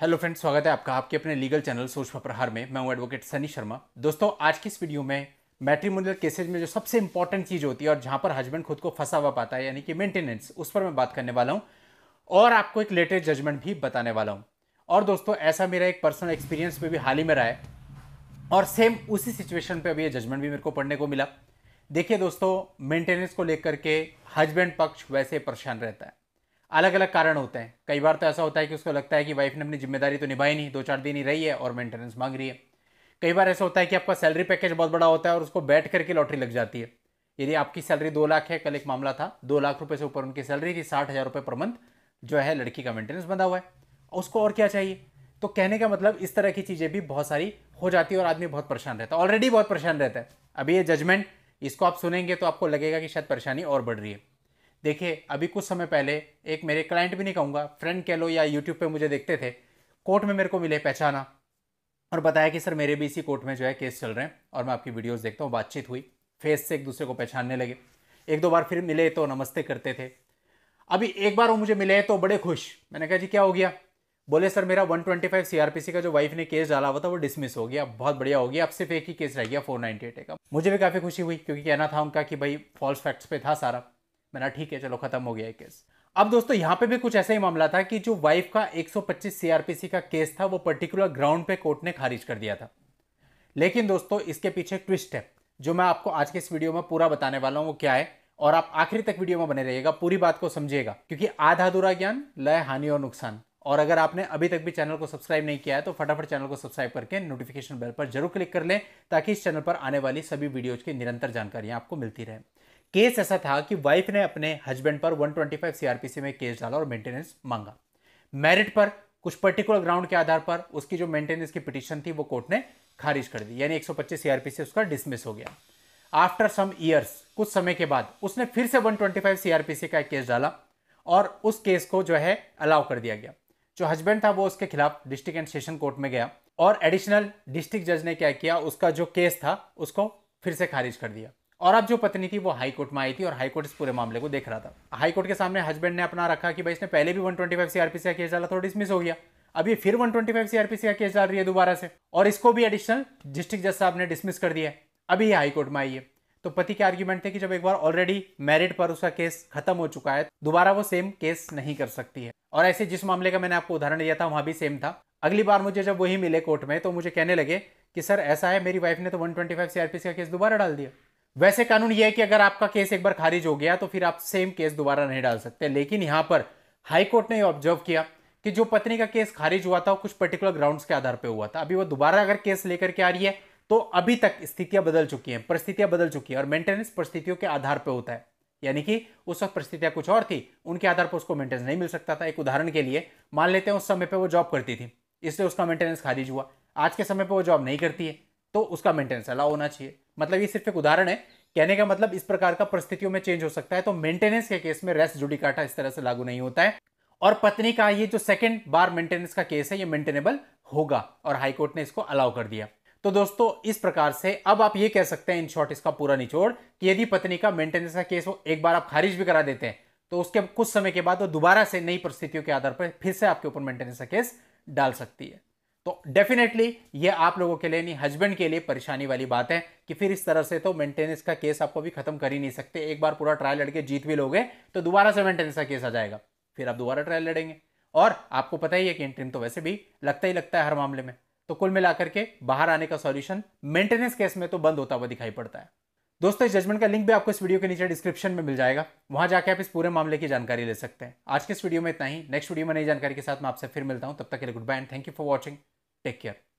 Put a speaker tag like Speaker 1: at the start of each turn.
Speaker 1: hello friends स्वागत है आपका आपके अपने लीगल चैनल सोच प्रहार में मैं हूं एडवोकेट सनी शर्मा दोस्तों आज की इस वीडियो में मैट्रीमोनियल केसेज में जो सबसे इंपॉर्टेंट चीज़ होती है और जहां पर हस्बैंड खुद को फंसा हुआ पाता है यानी कि मेंटेनेंस उस पर मैं बात करने वाला हूँ और आपको एक लेटेस्ट जजमेंट भी बताने वाला हूँ और दोस्तों ऐसा मेरा एक पर्सनल एक्सपीरियंस में भी हाल ही में रहा है और सेम उसी सिचुएशन पर अभी ये जजमेंट भी मेरे को पढ़ने को मिला देखिए दोस्तों मेंटेनेंस को लेकर के हस्बैंड पक्ष वैसे परेशान रहता है अलग अलग कारण होते हैं कई बार तो ऐसा होता है कि उसको लगता है कि वाइफ ने अपनी जिम्मेदारी तो निभाई नहीं दो चार दिन ही रही है और मेंटेनेंस मांग रही है कई बार ऐसा होता है कि आपका सैलरी पैकेज बहुत बड़ा होता है और उसको बैठ करके लॉटरी लग जाती है यदि आपकी सैलरी दो लाख है कल एक मामला था दो लाख रुपये से ऊपर उनकी सैलरी थी साठ हज़ार रुपये पर मंथ जो है लड़की का मेंटेनेंस बंधा हुआ है उसको और क्या चाहिए तो कहने का मतलब इस तरह की चीज़ें भी बहुत सारी हो जाती है और आदमी बहुत परेशान रहता है ऑलरेडी बहुत परेशान रहता है अभी ये जजमेंट इसको आप सुनेंगे तो आपको लगेगा कि शायद परेशानी और बढ़ रही है देखिए अभी कुछ समय पहले एक मेरे क्लाइंट भी नहीं कहूँगा फ्रेंड कह लो या यूट्यूब पे मुझे देखते थे कोर्ट में मेरे को मिले पहचाना और बताया कि सर मेरे भी इसी कोर्ट में जो है केस चल रहे हैं और मैं आपकी वीडियोज़ देखता हूँ बातचीत हुई फेस से एक दूसरे को पहचानने लगे एक दो बार फिर मिले तो नमस्ते करते थे अभी एक बार वो मुझे मिले तो बड़े खुश मैंने कहा जी क्या हो गया बोले सर मेरा 125 ट्वेंटी का जो वाइफ ने केस डाला हुआ था वो डिसमिस हो गया बहुत बढ़िया हो गया अब सिर्फ एक ही केस रह गया फोर नाइनटी का मुझे भी काफ़ी खुशी हुई क्योंकि कहना था उनका कि भाई फॉल्स फैक्ट्स पे था सारा मैंने ठीक है चलो खत्म हो गया केस अब दोस्तों यहाँ पे भी कुछ ऐसा ही मामला था कि जो वाइफ का 125 सीआरपीसी का केस था वो पर्टिकुलर ग्राउंड पे कोर्ट ने खारिज कर दिया था लेकिन दोस्तों इसके पीछे ट्विस्ट है जो मैं आपको आज के इस वीडियो में पूरा बताने वाला हूँ वो क्या है और आप आखिरी तक वीडियो में बने रहिएगा पूरी बात को समझिएगा क्योंकि आधा अधूरा ज्ञान लय हानि और नुकसान और अगर आपने अभी तक भी चैनल को सब्सक्राइब नहीं किया है तो फटाफट चैनल को सब्सक्राइब करके नोटिफिकेशन बेल पर जरूर क्लिक कर लें ताकि इस चैनल पर आने वाली सभी वीडियोज की निरंतर जानकारियां आपको मिलती रहे केस ऐसा था कि वाइफ ने अपने हस्बैंड पर 125 सीआरपीसी में केस डाला और मेंटेनेंस मांगा मेरिट पर कुछ पर्टिकुलर ग्राउंड के आधार पर उसकी जो मेंटेनेंस की पिटिशन थी वो कोर्ट ने खारिज कर दी यानी 125 सीआरपीसी उसका डिसमिस हो गया आफ्टर सम ईयर्स कुछ समय के बाद उसने फिर से 125 सीआरपीसी का केस डाला और उस केस को जो है अलाउ कर दिया गया जो हस्बैंड था वो उसके खिलाफ डिस्ट्रिक्ट एंड सेशन कोर्ट में गया और एडिशनल डिस्ट्रिक्ट जज ने क्या किया उसका जो केस था उसको फिर से खारिज कर दिया और अब जो पत्नी थी वो हाई कोर्ट में आई थी और हाई कोर्ट इस पूरे मामले को देख रहा था हाई कोर्ट के सामने हस्बैंड ने अपना रखा कि भाई इसने पहले भी 125 सीआरपीसी का केस डाला था तो डिसमिस हो गया अब ये फिर 125 सीआरपीसी का केस डाल रही है दोबारा से और इसको भी एडिशनल डिस्ट्रिक्ट जज साहब ने डिसमिस कर दिया अभी ये हाईकोर्ट में आई है तो पति के आर्ग्यूमेंट थे कि जब एक बार ऑलरेडी मेरिट पर उसका केस खत्म हो चुका है दोबारा वो सेम केस नहीं कर सकती है और ऐसे जिस मामले का मैंने आपको उदाहरण दिया था वहां भी सेम था अगली बार मुझे जब वही मिले कोर्ट में तो मुझे कहने लगे कि सर ऐसा है मेरी वाइफ ने तो 125 सीआरपीसी का केस दोबारा डाल दिया वैसे कानून यह है कि अगर आपका केस एक बार खारिज हो गया तो फिर आप सेम केस दोबारा नहीं डाल सकते लेकिन यहां पर हाईकोर्ट ने ऑब्जर्व किया कि जो पत्नी का केस खारिज हुआ था कुछ पर्टिकुलर ग्राउंड्स के आधार पर हुआ था अभी वो दोबारा अगर केस लेकर के आ रही है तो अभी तक स्थितियां बदल चुकी हैं परिस्थितियां बदल चुकी हैं और मेंटेनेंस परिस्थितियों के आधार पर होता है यानी कि उस वक्त परिस्थितियां कुछ और थी उनके आधार पर उसको मेंटेनेंस नहीं मिल सकता था एक उदाहरण के लिए मान लेते हैं उस समय पर वो जॉब करती थी इसलिए उसका मेंटेनेंस खारिज हुआ आज के समय पर वो जॉब नहीं करती है तो उसका मेंटेनेंस अलाउ होना चाहिए मतलब ये सिर्फ एक उदाहरण है कहने का मतलब इस प्रकार का परिस्थितियों में चेंज हो सकता है तो मेंटेनेंस के केस में रेस्ट काटा इस तरह से लागू नहीं होता है और पत्नी का ये जो सेकंड बार मेंटेनेंस का केस है ये मेंटेनेबल होगा और हाईकोर्ट ने इसको अलाउ कर दिया तो दोस्तों इस प्रकार से अब आप ये कह सकते हैं इन शॉर्ट इसका पूरा निचोड़ कि यदि पत्नी का मेंटेनेंस का केस हो एक बार आप खारिज भी करा देते हैं तो उसके कुछ समय के बाद वो दोबारा से नई परिस्थितियों के आधार पर फिर से आपके ऊपर मेंटेनेंस का केस डाल सकती है तो डेफिनेटली ये आप लोगों के लिए नहीं हस्बैंड के लिए परेशानी वाली बात है कि फिर इस तरह से तो मेंटेनेंस का केस आपको भी खत्म कर ही नहीं सकते एक बार पूरा ट्रायल लड़के जीत भी लोगे तो दोबारा से मेंटेनेंस का केस आ जाएगा फिर आप दोबारा ट्रायल लड़ेंगे और आपको पता ही है कि इंट्रीम तो वैसे भी लगता ही लगता है हर मामले में तो कुल मिलाकर के बाहर आने का सॉल्यूशन मेंटेनेंस केस में तो बंद होता हुआ दिखाई पड़ता है दोस्तों इस जजमेंट का लिंक भी आपको इस वीडियो के नीचे डिस्क्रिप्शन में मिल जाएगा वहां जाके आप इस पूरे मामले की जानकारी ले सकते हैं आज के इस वीडियो में इतना ही नेक्स्ट वीडियो में नई जानकारी के साथ मैं आपसे फिर मिलता हूं तब तक के लिए goodbye and thank you for watching take care